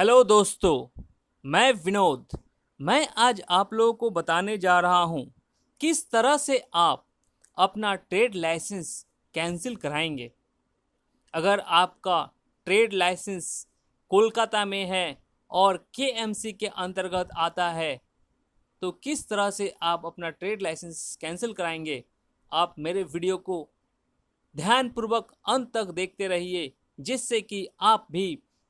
Hello दोस्तों मैं विनोद मैं आज आप लोगों को बताने जा रहा हूं किस तरह से आप अपना ट्रेड लाइसेंस कैंसिल कराएंगे अगर आपका ट्रेड लाइसेंस कोलकाता में है और के के अंतर्गत आता है तो किस तरह से आप अपना ट्रेड लाइसेंस कैंसिल कराएंगे आप मेरे वीडियो को ध्यानपूर्वक अंत तक देखते रहिए जिससे कि आप भी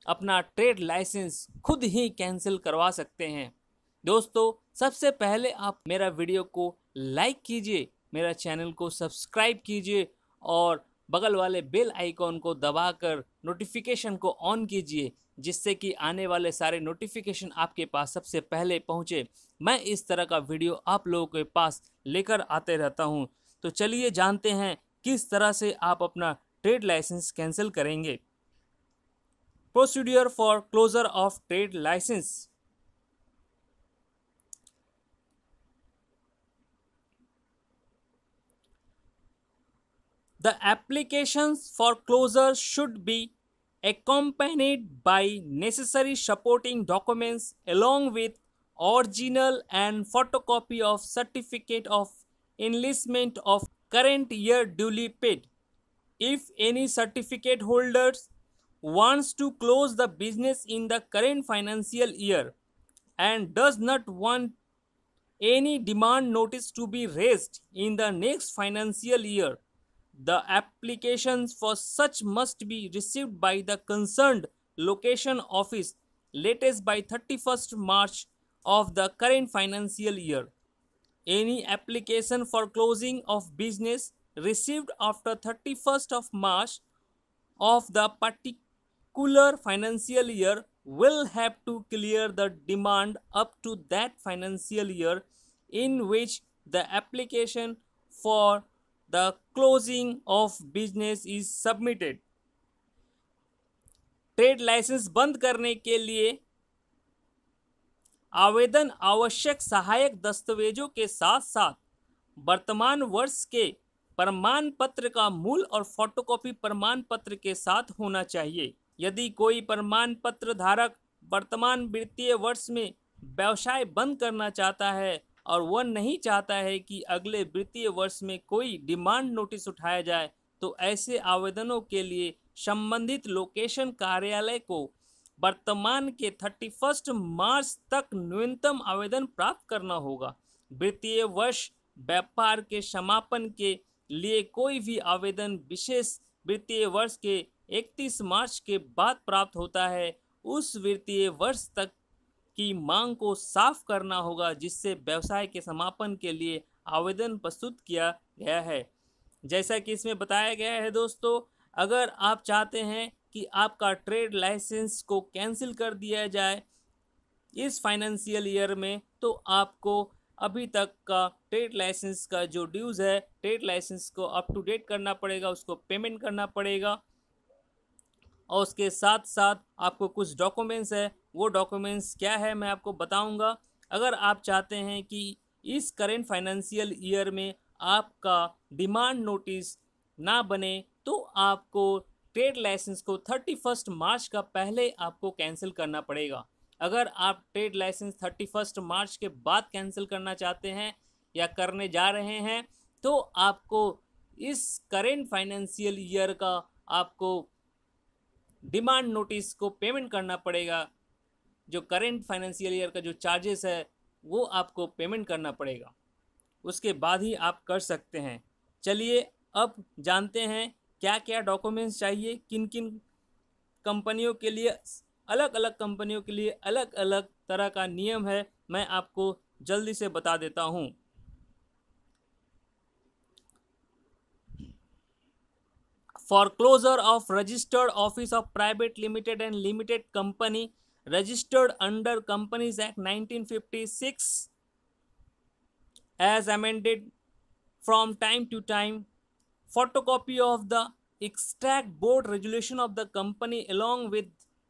अपना ट्रेड लाइसेंस खुद ही कैंसिल करवा सकते हैं दोस्तों सबसे पहले आप मेरा वीडियो को लाइक कीजिए मेरा चैनल को सब्सक्राइब कीजिए और बगल वाले बेल आइकॉन को दबाकर नोटिफिकेशन को ऑन कीजिए जिससे कि आने वाले सारे नोटिफिकेशन आपके पास सबसे पहले पहुँचे मैं इस तरह का वीडियो आप लोगों के पास लेकर आते रहता हूँ तो चलिए जानते हैं किस तरह से आप अपना ट्रेड लाइसेंस कैंसिल करेंगे Procedure for closure of trade license. The applications for closure should be accompanied by necessary supporting documents along with original and photocopy of certificate of enlistment of current year duly paid. If any certificate holders wants to close the business in the current financial year and does not want any demand notice to be raised in the next financial year, the applications for such must be received by the concerned location office latest by 31st March of the current financial year. Any application for closing of business received after 31st of March of the particular particular financial year will have to clear the demand up to that financial year in which the application for the closing of business is submitted trade licence बंद करने के लिए आवेदन आवश्यक सहायक दस्तावेजों के साथ साथ वर्तमान वर्ष के प्रमाण पत्र का मूल और फोटोकॉपी प्रमाण पत्र के साथ होना चाहिए यदि कोई प्रमाण पत्र धारक वर्तमान वित्तीय वर्ष में व्यवसाय बंद करना चाहता है और वह नहीं चाहता है कि अगले वित्तीय वर्ष में कोई डिमांड नोटिस उठाया जाए तो ऐसे आवेदनों के लिए संबंधित लोकेशन कार्यालय को वर्तमान के 31 मार्च तक न्यूनतम आवेदन प्राप्त करना होगा वित्तीय वर्ष व्यापार के समापन के लिए कोई भी आवेदन विशेष वित्तीय वर्ष के 31 मार्च के बाद प्राप्त होता है उस वित्तीय वर्ष तक की मांग को साफ करना होगा जिससे व्यवसाय के समापन के लिए आवेदन प्रस्तुत किया गया है जैसा कि इसमें बताया गया है दोस्तों अगर आप चाहते हैं कि आपका ट्रेड लाइसेंस को कैंसिल कर दिया जाए इस फाइनेंशियल ईयर में तो आपको अभी तक का ट्रेड लाइसेंस का जो ड्यूज़ है ट्रेड लाइसेंस को अप टू डेट करना पड़ेगा उसको पेमेंट करना पड़ेगा और उसके साथ साथ आपको कुछ डॉक्यूमेंट्स है वो डॉक्यूमेंट्स क्या है मैं आपको बताऊंगा अगर आप चाहते हैं कि इस करेंट फाइनेंशियल ईयर में आपका डिमांड नोटिस ना बने तो आपको ट्रेड लाइसेंस को थर्टी फर्स्ट मार्च का पहले आपको कैंसिल करना पड़ेगा अगर आप trade licence thirty first March के बाद कैंसिल करना चाहते हैं या करने जा रहे हैं तो आपको इस करेंट फाइनेंशियल ईयर का आपको डिमांड नोटिस को पेमेंट करना पड़ेगा जो करेंट फाइनेंशियल ईयर का जो चार्जेस है वो आपको पेमेंट करना पड़ेगा उसके बाद ही आप कर सकते हैं चलिए अब जानते हैं क्या क्या डॉक्यूमेंट्स चाहिए किन किन कंपनियों के लिए अलग अलग कंपनियों के लिए अलग अलग तरह का नियम है मैं आपको जल्दी से बता देता हूँ foreclosure of registered office of private limited and limited company registered under companies act 1956 as amended from time to time photocopy of the extract board resolution of the company along with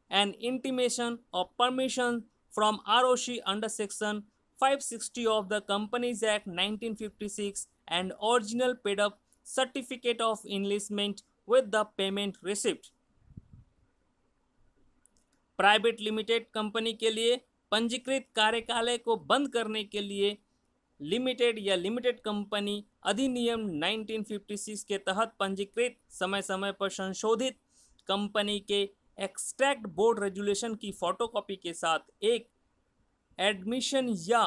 an intimation of permission from roc under section 560 of the companies act 1956 and original paid up certificate of enlistment with the payment receipt private limited company के लिए पंजीकृत कार्यकालय को बंद करने के लिए limited या limited company अधिनियम 1956 के तहत पंजीकृत समय समय पर संशोधित कंपनी के एक्सट्रैक्ट बोर्ड रेजुलेशन की फोटोकॉपी के साथ एक एडमिशन या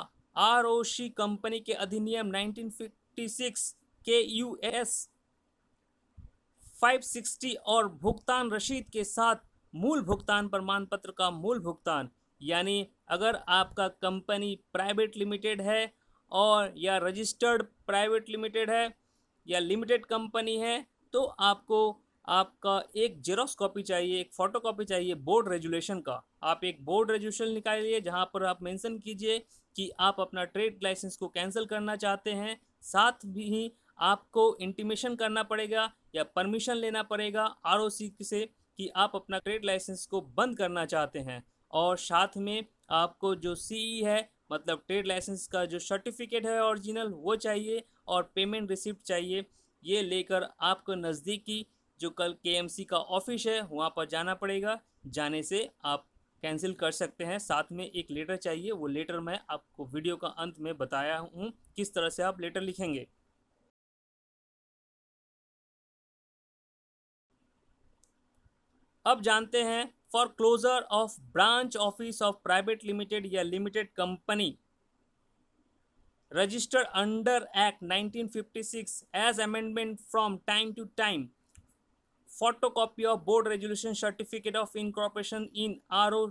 आरओसी कंपनी के अधिनियम 1956 के यूएस 560 और भुगतान रसीद के साथ मूल भुगतान प्रमाण पत्र का मूल भुगतान यानी अगर आपका कंपनी प्राइवेट लिमिटेड है और या रजिस्टर्ड प्राइवेट लिमिटेड है या लिमिटेड कंपनी है तो आपको आपका एक जेरोक्स कॉपी चाहिए एक फ़ोटो कॉपी चाहिए बोर्ड रेजुलेशन का आप एक बोर्ड रेजुलेशन निकालिए जहाँ पर आप मेंशन कीजिए कि आप अपना ट्रेड लाइसेंस को कैंसिल करना चाहते हैं साथ भी आपको इंटीमेशन करना पड़ेगा या परमिशन लेना पड़ेगा आर से कि आप अपना ट्रेड लाइसेंस को बंद करना चाहते हैं और साथ में आपको जो सी e है मतलब ट्रेड लाइसेंस का जो सर्टिफिकेट है ओरिजिनल वो चाहिए और पेमेंट रिसिप्ट चाहिए ये लेकर आपको नज़दीकी जो कल के का ऑफिस है वहाँ पर जाना पड़ेगा जाने से आप कैंसिल कर सकते हैं साथ में एक लेटर चाहिए वो लेटर मैं आपको वीडियो का अंत में बताया हूँ किस तरह से आप लेटर लिखेंगे अब जानते हैं for closure of branch office of private limited या limited company registered under act 1956 fifty six as amendment from time to time photo copy of board resolution certificate of incorporation in R O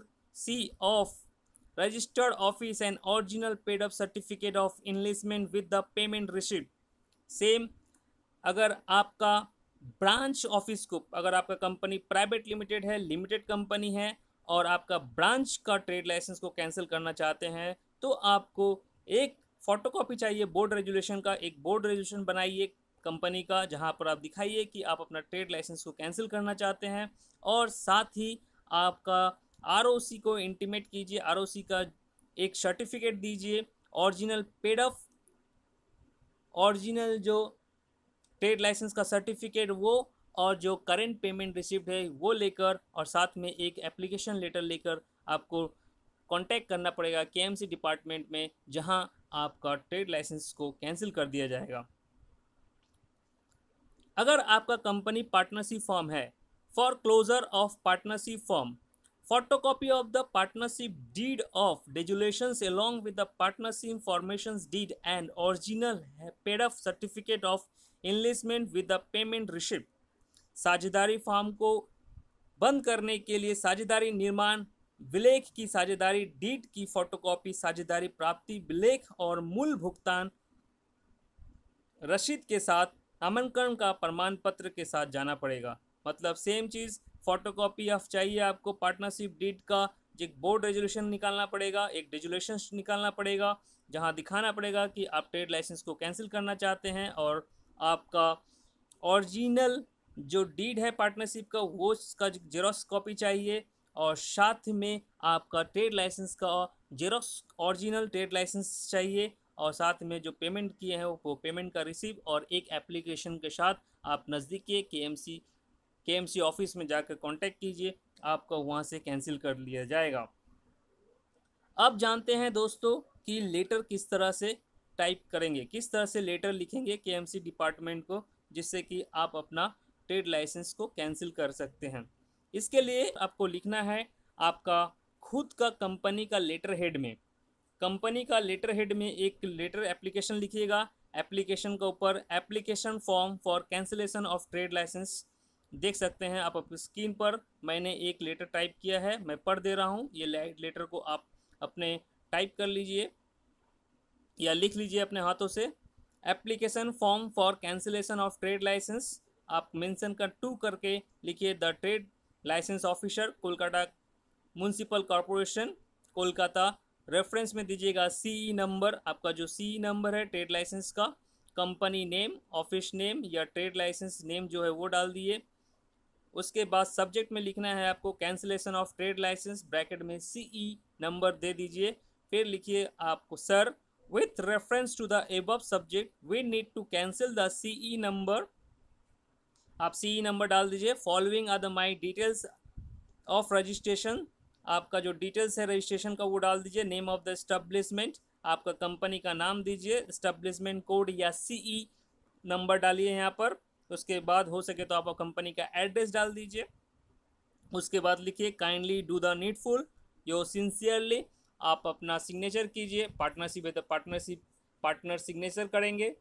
C of registered office and original paid up certificate of enlistment with the payment receipt same अगर आपका branch office को अगर आपका company private limited है limited company है और आपका branch का ट्रेड लाइसेंस को कैंसिल करना चाहते हैं तो आपको एक फोटोकॉपी चाहिए बोर्ड रेजुलेशन का एक बोर्ड रेजुलेशन बनाइए कंपनी का जहां पर आप दिखाइए कि आप अपना ट्रेड लाइसेंस को कैंसिल करना चाहते हैं और साथ ही आपका आर को इंटीमेट कीजिए आर का एक सर्टिफिकेट दीजिए ओरिजिनल पेड ऑफ ओरिजिनल जो ट्रेड लाइसेंस का सर्टिफिकेट वो और जो करेंट पेमेंट रिसिप्ट है वो लेकर और साथ में एक एप्लीकेशन लेटर लेकर आपको कांटेक्ट करना पड़ेगा केएमसी डिपार्टमेंट में जहां आपका ट्रेड लाइसेंस को कैंसिल कर दिया जाएगा अगर आपका कंपनी पार्टनरशिप फॉर्म है for closure of partnership form photocopy of the partnership deed of regulations along with the partnership information deed and original paid of certificate of enlistment with the payment receipt साझेदारी firm को बंद करने के लिए साझेदारी निर्माण विलेख की साझेदारी डीट की फोटोकॉपी साझेदारी प्राप्ति विलेख और मूल भुगतान रसीद के साथ नामांकन का प्रमाण पत्र के साथ जाना पड़ेगा मतलब सेम चीज़ फोटोकॉपी ऑफ चाहिए आपको पार्टनरशिप डीट का एक बोर्ड रेजोल्यूशन निकालना पड़ेगा एक रेजोल्यूशन निकालना पड़ेगा जहां दिखाना पड़ेगा कि आप ट्रेड लाइसेंस को कैंसिल करना चाहते हैं और आपका ओरिजिनल जो डीड है पार्टनरशिप का वो उसका जेरोक्स कॉपी चाहिए और साथ में आपका ट्रेड लाइसेंस का जेरोक्स ओरिजिनल ट्रेड लाइसेंस चाहिए और साथ में जो पेमेंट किए हैं वो पेमेंट का रिसीव और एक एप्लीकेशन के साथ आप नज़दीकी के एम सी के एम सी ऑफिस में जाकर कांटेक्ट कीजिए आपका वहाँ से कैंसिल कर लिया जाएगा अब जानते हैं दोस्तों कि लेटर किस तरह से टाइप करेंगे किस तरह से लेटर लिखेंगे के डिपार्टमेंट को जिससे कि आप अपना ट्रेड लाइसेंस को कैंसिल कर सकते हैं इसके लिए आपको लिखना है आपका खुद का कंपनी का लेटर हेड में कंपनी का लेटर हेड में एक लेटर एप्लीकेशन लिखिएगा एप्लीकेशन के ऊपर application form for cancellation of trade licence देख सकते हैं आप अपनी स्क्रीन पर मैंने एक लेटर टाइप किया है मैं पढ़ दे रहा हूँ ये लेटर को आप अपने टाइप कर लीजिए या लिख लीजिए अपने हाथों से application form for cancellation of trade licence आप मेंशन कर टू करके लिखिए the trade licence officer Kolkata municipal corporation Kolkata reference में दीजिएगा सी नंबर आपका जो सी नंबर है ट्रेड लाइसेंस का कंपनी नेम ऑफिस नेम या ट्रेड लाइसेंस नेम जो है वो डाल दिए उसके बाद सब्जेक्ट में लिखना है आपको cancellation of trade licence bracket में सी ई नंबर दे दीजिए फिर लिखिए आपको sir with reference to the above subject we need to cancel the ce number आप सी नंबर e डाल दीजिए following are the my details of registration आपका जो डिटेल्स है रजिस्ट्रेशन का वो डाल दीजिए नेम ऑफ द स्टब्लिशमेंट आपका कंपनी का नाम दीजिए स्टब्लिशमेंट कोड या सीई नंबर e डालिए यहाँ पर उसके बाद हो सके तो आप कंपनी का एड्रेस डाल दीजिए उसके बाद लिखिए kindly do the needful your sincerely आप अपना सिग्नेचर कीजिए पार्टनरशिप है तो पार्टनरशिप पार्टनर सिग्नेचर करेंगे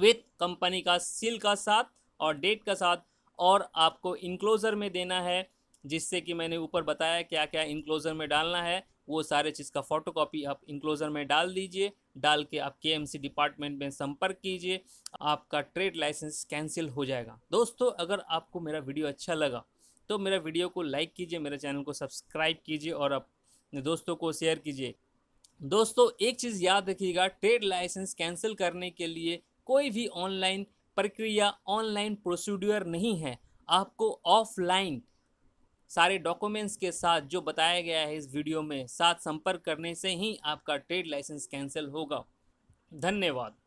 विथ कंपनी का सील का साथ और डेट का साथ और आपको इनक्लोज़र में देना है जिससे कि मैंने ऊपर बताया क्या क्या इनक्लोज़र में डालना है वो सारे चीज़ का फ़ोटो कॉपी आप इनक्लोज़र में डाल दीजिए डाल के आप के डिपार्टमेंट में संपर्क कीजिए आपका ट्रेड लाइसेंस कैंसिल हो जाएगा दोस्तों अगर आपको मेरा वीडियो अच्छा लगा तो मेरा वीडियो को लाइक कीजिए मेरे चैनल को सब्सक्राइब कीजिए और आप अपने दोस्तों को शेयर कीजिए दोस्तों एक चीज़ याद रखिएगा ट्रेड लाइसेंस कैंसिल करने के लिए कोई भी ऑनलाइन प्रक्रिया ऑनलाइन प्रोसीड्यूर नहीं है आपको ऑफलाइन सारे डॉक्यूमेंट्स के साथ जो बताया गया है इस वीडियो में साथ संपर्क करने से ही आपका ट्रेड लाइसेंस कैंसिल होगा धन्यवाद